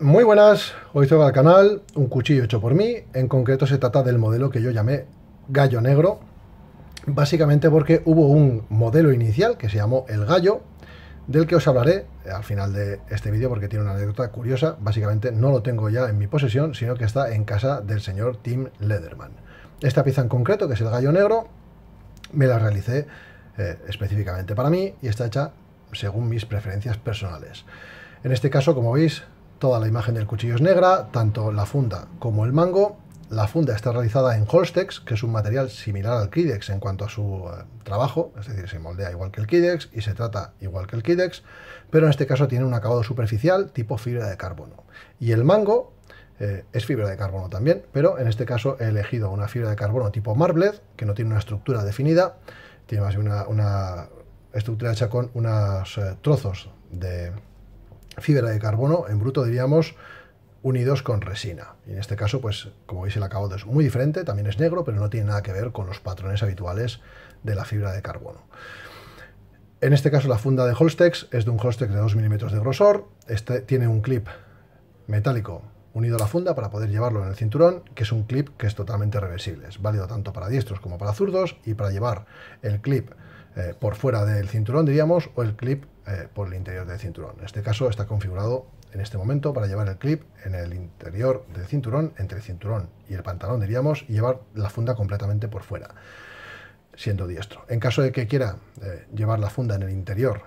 Muy buenas, hoy traigo al canal un cuchillo hecho por mí, en concreto se trata del modelo que yo llamé Gallo Negro, básicamente porque hubo un modelo inicial que se llamó El Gallo, del que os hablaré al final de este vídeo porque tiene una anécdota curiosa, básicamente no lo tengo ya en mi posesión, sino que está en casa del señor Tim Lederman. Esta pieza en concreto, que es el Gallo Negro, me la realicé eh, específicamente para mí y está hecha según mis preferencias personales. En este caso, como veis, Toda la imagen del cuchillo es negra, tanto la funda como el mango. La funda está realizada en Holstex, que es un material similar al Kidex en cuanto a su eh, trabajo, es decir, se moldea igual que el Kidex y se trata igual que el Kidex, pero en este caso tiene un acabado superficial tipo fibra de carbono. Y el mango eh, es fibra de carbono también, pero en este caso he elegido una fibra de carbono tipo Marbled, que no tiene una estructura definida, tiene más bien una, estructura hecha con unos eh, trozos de fibra de carbono, en bruto diríamos, unidos con resina. Y en este caso, pues como veis el acabado es muy diferente, también es negro, pero no tiene nada que ver con los patrones habituales de la fibra de carbono. En este caso la funda de Holstex es de un Holstex de 2 milímetros de grosor, este tiene un clip metálico unido a la funda para poder llevarlo en el cinturón, que es un clip que es totalmente reversible, es válido tanto para diestros como para zurdos y para llevar el clip eh, por fuera del cinturón, diríamos, o el clip eh, por el interior del cinturón. En este caso está configurado en este momento para llevar el clip en el interior del cinturón, entre el cinturón y el pantalón diríamos, y llevar la funda completamente por fuera, siendo diestro. En caso de que quiera eh, llevar la funda en el interior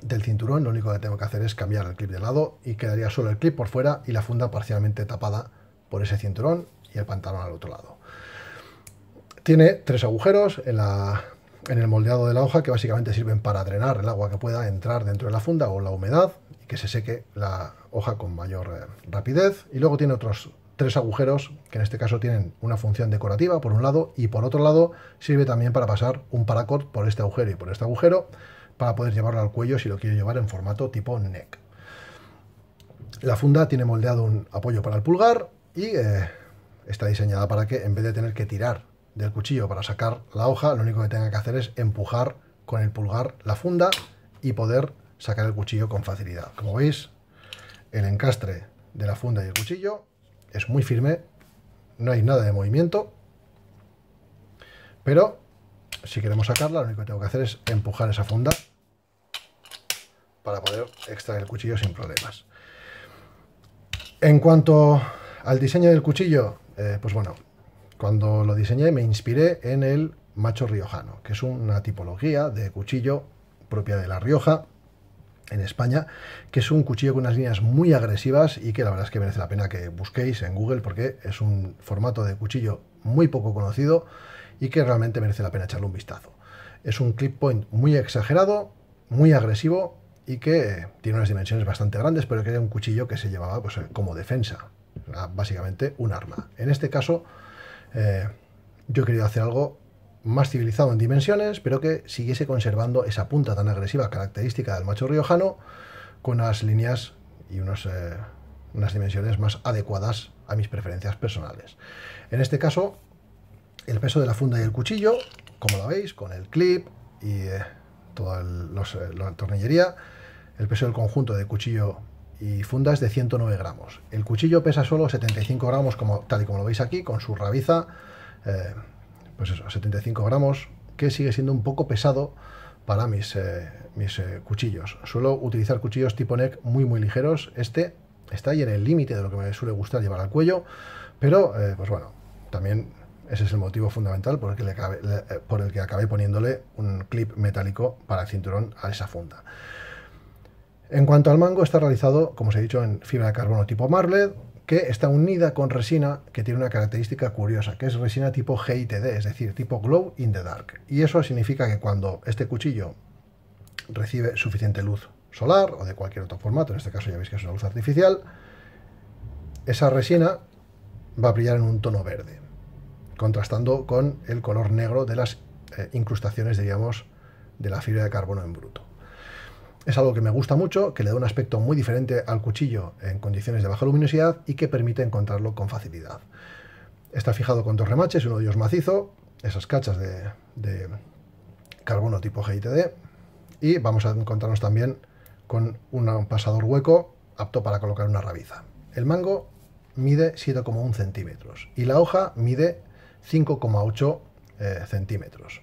del cinturón, lo único que tengo que hacer es cambiar el clip de lado y quedaría solo el clip por fuera y la funda parcialmente tapada por ese cinturón y el pantalón al otro lado. Tiene tres agujeros en la en el moldeado de la hoja que básicamente sirven para drenar el agua que pueda entrar dentro de la funda o la humedad y que se seque la hoja con mayor eh, rapidez. Y luego tiene otros tres agujeros que en este caso tienen una función decorativa por un lado y por otro lado sirve también para pasar un paracord por este agujero y por este agujero para poder llevarlo al cuello si lo quiere llevar en formato tipo neck. La funda tiene moldeado un apoyo para el pulgar y eh, está diseñada para que en vez de tener que tirar del cuchillo para sacar la hoja, lo único que tenga que hacer es empujar con el pulgar la funda y poder sacar el cuchillo con facilidad. Como veis, el encastre de la funda y el cuchillo es muy firme, no hay nada de movimiento, pero si queremos sacarla, lo único que tengo que hacer es empujar esa funda para poder extraer el cuchillo sin problemas. En cuanto al diseño del cuchillo, eh, pues bueno, cuando lo diseñé me inspiré en el macho riojano, que es una tipología de cuchillo propia de La Rioja, en España, que es un cuchillo con unas líneas muy agresivas y que la verdad es que merece la pena que busquéis en Google porque es un formato de cuchillo muy poco conocido y que realmente merece la pena echarle un vistazo. Es un clip point muy exagerado, muy agresivo y que tiene unas dimensiones bastante grandes, pero que era un cuchillo que se llevaba pues, como defensa, básicamente un arma. En este caso, eh, yo he querido hacer algo más civilizado en dimensiones, pero que siguiese conservando esa punta tan agresiva característica del macho riojano, con unas líneas y eh, unas dimensiones más adecuadas a mis preferencias personales. En este caso, el peso de la funda y el cuchillo, como lo veis, con el clip y eh, toda la tornillería, el peso del conjunto de cuchillo y fundas de 109 gramos. El cuchillo pesa solo 75 gramos, como, tal y como lo veis aquí, con su rabiza, eh, pues eso, 75 gramos, que sigue siendo un poco pesado para mis, eh, mis eh, cuchillos. Suelo utilizar cuchillos tipo neck muy muy ligeros. Este está ahí en el límite de lo que me suele gustar llevar al cuello, pero pues bueno, también ese es el motivo fundamental por el, que le por el que acabé poniéndole un clip metálico para el cinturón a esa funda. En cuanto al mango, está realizado, como os he dicho, en fibra de carbono tipo marbled, que está unida con resina que tiene una característica curiosa, que es resina tipo GITD, es decir, tipo glow in the dark. Y eso significa que cuando este cuchillo recibe suficiente luz solar o de cualquier otro formato, en este caso ya veis que es una luz artificial, esa resina va a brillar en un tono verde, contrastando con el color negro de las eh, incrustaciones, diríamos, de la fibra de carbono en bruto. Es algo que me gusta mucho, que le da un aspecto muy diferente al cuchillo en condiciones de baja luminosidad y que permite encontrarlo con facilidad. Está fijado con dos remaches, uno de ellos macizo, esas cachas de, carbono tipo GITD. Y vamos a encontrarnos también con un pasador hueco apto para colocar una rabiza. El mango mide 7,1 centímetros y la hoja mide 5,8 eh, centímetros.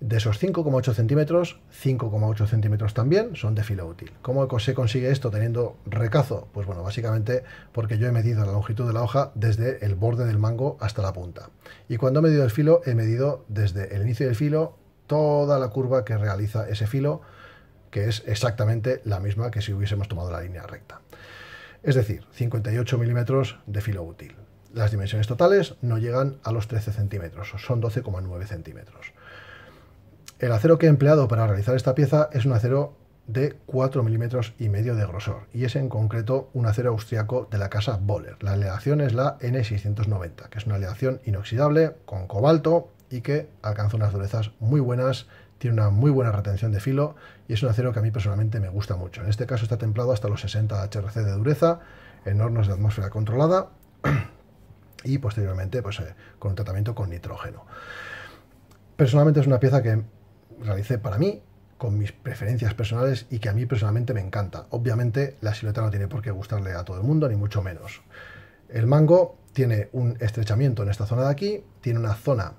De esos 5,8 centímetros, 5,8 centímetros también son de filo útil. ¿Cómo se consigue esto teniendo recazo? Pues bueno, básicamente porque yo he medido la longitud de la hoja desde el borde del mango hasta la punta. Y cuando he medido el filo, he medido desde el inicio del filo toda la curva que realiza ese filo, que es exactamente la misma que si hubiésemos tomado la línea recta. Es decir, 58 milímetros de filo útil. Las dimensiones totales no llegan a los 13 centímetros, son 12,9 centímetros. El acero que he empleado para realizar esta pieza es un acero de 4 milímetros y medio de grosor y es en concreto un acero austriaco de la casa Boller. La aleación es la N690, que es una aleación inoxidable con cobalto y que alcanza unas durezas muy buenas, tiene una muy buena retención de filo y es un acero que a mí personalmente me gusta mucho. En este caso está templado hasta los 60 HRC de dureza en hornos de atmósfera controlada y posteriormente pues, eh, con un tratamiento con nitrógeno. Personalmente es una pieza que realicé para mí, con mis preferencias personales y que a mí personalmente me encanta. Obviamente la silueta no tiene por qué gustarle a todo el mundo, ni mucho menos. El mango tiene un estrechamiento en esta zona de aquí, tiene una zona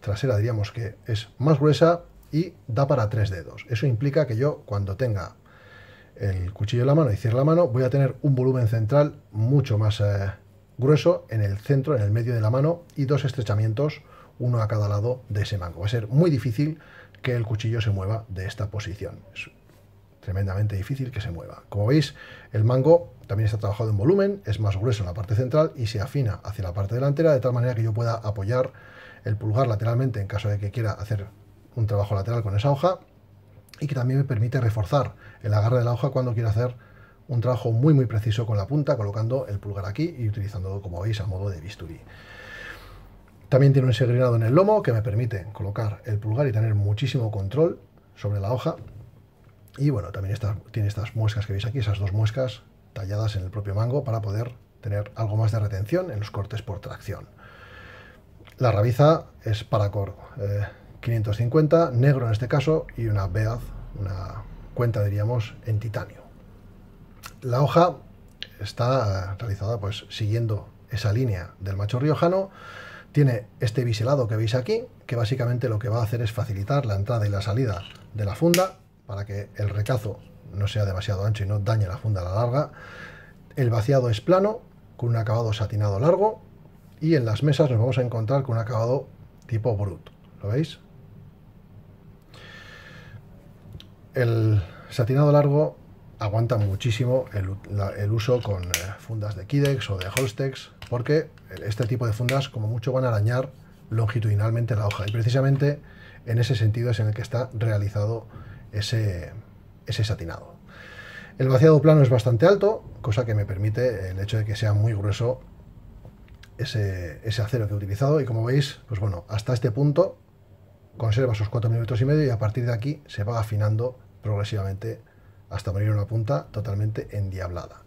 trasera, diríamos que es más gruesa y da para tres dedos. Eso implica que yo cuando tenga el cuchillo en la mano y cierre la mano, voy a tener un volumen central mucho más eh, grueso en el centro, en el medio de la mano y dos estrechamientos uno a cada lado de ese mango. Va a ser muy difícil que el cuchillo se mueva de esta posición. Es tremendamente difícil que se mueva. Como veis, el mango también está trabajado en volumen, es más grueso en la parte central y se afina hacia la parte delantera de tal manera que yo pueda apoyar el pulgar lateralmente en caso de que quiera hacer un trabajo lateral con esa hoja y que también me permite reforzar el agarre de la hoja cuando quiero hacer un trabajo muy muy preciso con la punta, colocando el pulgar aquí y utilizando, como veis a modo de bisturí. También tiene un segrinado en el lomo que me permite colocar el pulgar y tener muchísimo control sobre la hoja. Y bueno, también tiene estas muescas que veis aquí, esas dos muescas talladas en el propio mango para poder tener algo más de retención en los cortes por tracción. La rabiza es Paracord eh, 550, negro en este caso, y una bead, una cuenta diríamos en titanio. La hoja está eh, realizada pues siguiendo esa línea del macho riojano tiene este biselado que veis aquí, que básicamente lo que va a hacer es facilitar la entrada y la salida de la funda para que el recazo no sea demasiado ancho y no dañe la funda a la larga. El vaciado es plano, con un acabado satinado largo. Y en las mesas nos vamos a encontrar con un acabado tipo brut. ¿Lo veis? El satinado largo aguanta muchísimo el, uso con eh, fundas de Kidex o de Holstex, porque este tipo de fundas como mucho van a arañar longitudinalmente la hoja. Y precisamente en ese sentido es en el que está realizado ese, ese satinado. El vaciado plano es bastante alto, cosa que me permite el hecho de que sea muy grueso ese, acero que he utilizado. Y como veis, pues bueno, hasta este punto conserva sus 4 milímetros y medio y a partir de aquí se va afinando progresivamente hasta morir en una punta totalmente endiablada.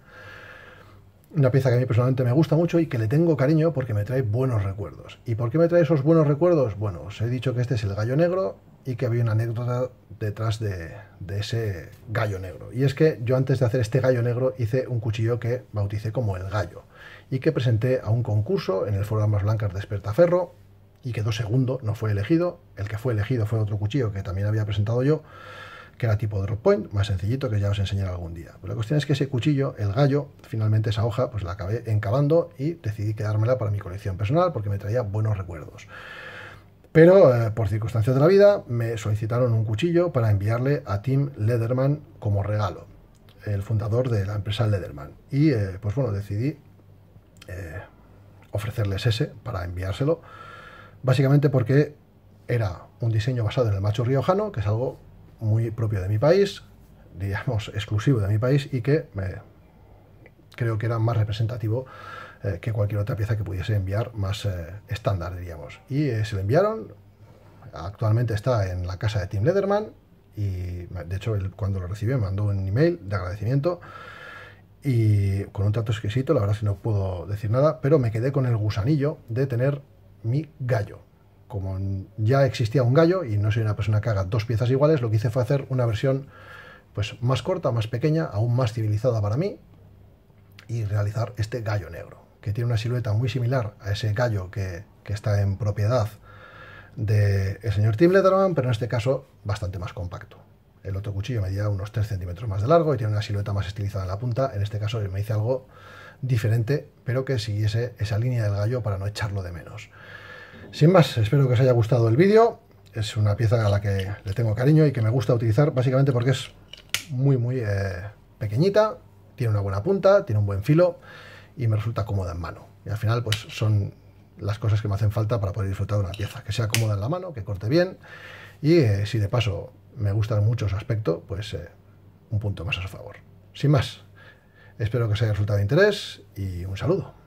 Una pieza que a mí personalmente me gusta mucho y que le tengo cariño porque me trae buenos recuerdos. ¿Y por qué me trae esos buenos recuerdos? Bueno, os he dicho que este es el gallo negro y que había una anécdota detrás de, de ese gallo negro. Y es que yo antes de hacer este gallo negro hice un cuchillo que bauticé como el gallo y que presenté a un concurso en el Foro de Armas Blancas de Espertaferro y quedó segundo, no fue elegido. El que fue elegido fue otro cuchillo que también había presentado yo que era tipo drop point, más sencillito, que ya os enseñaré algún día. Pero pues la cuestión es que ese cuchillo, el gallo, finalmente esa hoja, pues la acabé encabando y decidí quedármela para mi colección personal porque me traía buenos recuerdos. Pero eh, por circunstancias de la vida me solicitaron un cuchillo para enviarle a Tim Lederman como regalo, el fundador de la empresa Lederman. Y eh, pues bueno, decidí eh, ofrecerles ese para enviárselo, básicamente porque era un diseño basado en el macho riojano, que es algo muy propio de mi país, digamos exclusivo de mi país y que me, creo que era más representativo eh, que cualquier otra pieza que pudiese enviar más eh, estándar, diríamos. Y eh, se lo enviaron, actualmente está en la casa de Tim Lederman y de hecho él, cuando lo recibió me mandó un email de agradecimiento y con un trato exquisito, la verdad es que no puedo decir nada, pero me quedé con el gusanillo de tener mi gallo como ya existía un gallo y no soy una persona que haga dos piezas iguales, lo que hice fue hacer una versión pues más corta, más pequeña, aún más civilizada para mí y realizar este gallo negro, que tiene una silueta muy similar a ese gallo que, está en propiedad del señor Tim Letterman, pero en este caso bastante más compacto. El otro cuchillo medía unos 3 centímetros más de largo y tiene una silueta más estilizada en la punta. En este caso me hice algo diferente, pero que siguiese esa línea del gallo para no echarlo de menos. Sin más, espero que os haya gustado el vídeo. Es una pieza a la que le tengo cariño y que me gusta utilizar básicamente porque es muy, muy eh, pequeñita, tiene una buena punta, tiene un buen filo y me resulta cómoda en mano. Y al final, pues son las cosas que me hacen falta para poder disfrutar de una pieza, que sea cómoda en la mano, que corte bien y eh, si de paso me gustan mucho su aspecto, pues eh, un punto más a su favor. Sin más, espero que os haya resultado de interés y un saludo.